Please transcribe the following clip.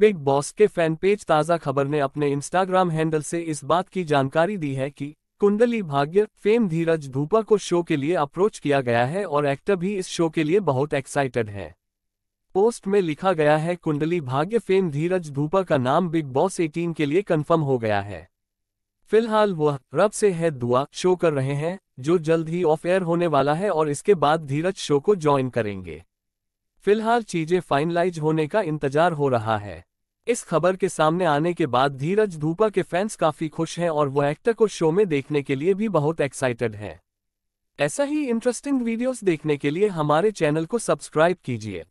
big Boss के fan page ताज़ा खबर ने अपने इंस्टाग्राम हैंडल से इस बात की जानकारी दी है कि कुंडली भाग्य फेम धीरज धूपा को शो के लिए अप्रोच किया गया है और एक्टर भी इस शो के लिए बहुत एक्साइटेड है पोस्ट में लिखा गया है कुंडली भाग्य फेम धीरज धूपा का नाम बिग बॉस 18 के लिए कंफर्म हो गया है फिलहाल वह रब से है दुआ शो कर रहे हैं जो जल्द ही ऑफ एयर होने वाला है और इसके बाद धीरज शो को ज्वाइन करेंगे फिलहाल चीजें फाइनलाइज होने का इंतजार हो रहा है इस खबर के सामने आने के बाद धीरज धूपा के फैंस काफी खुश हैं और वो एक्टर को शो में देखने के लिए भी बहुत एक्साइटेड हैं ऐसा ही इंटरेस्टिंग वीडियोस देखने के लिए हमारे चैनल को सब्सक्राइब कीजिए